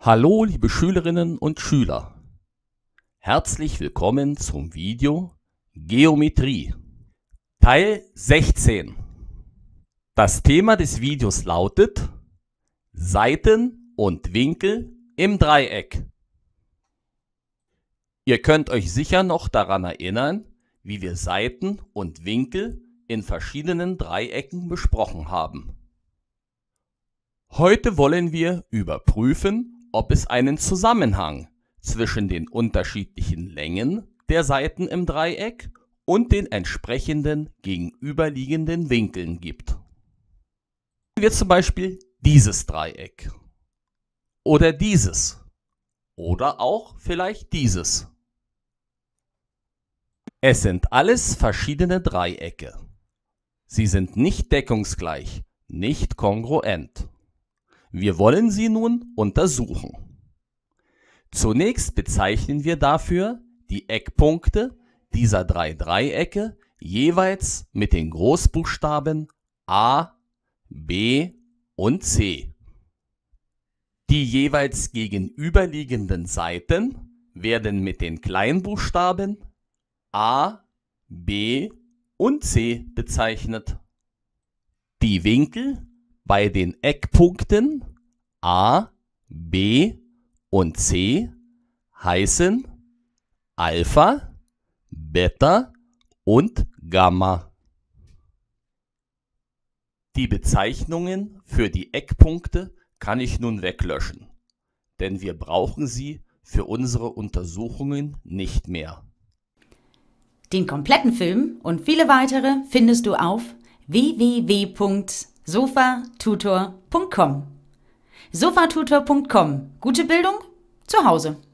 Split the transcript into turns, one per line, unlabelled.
Hallo liebe Schülerinnen und Schüler, herzlich willkommen zum Video Geometrie Teil 16. Das Thema des Videos lautet Seiten und Winkel im Dreieck. Ihr könnt euch sicher noch daran erinnern, wie wir Seiten und Winkel in verschiedenen Dreiecken besprochen haben. Heute wollen wir überprüfen, ob es einen Zusammenhang zwischen den unterschiedlichen Längen der Seiten im Dreieck und den entsprechenden gegenüberliegenden Winkeln gibt. Nehmen wir zum Beispiel dieses Dreieck oder dieses oder auch vielleicht dieses. Es sind alles verschiedene Dreiecke. Sie sind nicht deckungsgleich, nicht kongruent. Wir wollen sie nun untersuchen. Zunächst bezeichnen wir dafür die Eckpunkte dieser drei Dreiecke jeweils mit den Großbuchstaben A, B und C. Die jeweils gegenüberliegenden Seiten werden mit den Kleinbuchstaben A, B und C bezeichnet. Die Winkel bei den Eckpunkten A, B und C heißen Alpha, Beta und Gamma. Die Bezeichnungen für die Eckpunkte kann ich nun weglöschen, denn wir brauchen sie für unsere Untersuchungen nicht mehr.
Den kompletten Film und viele weitere findest du auf www sofatutor.com. Sofatutor.com. Gute Bildung zu Hause.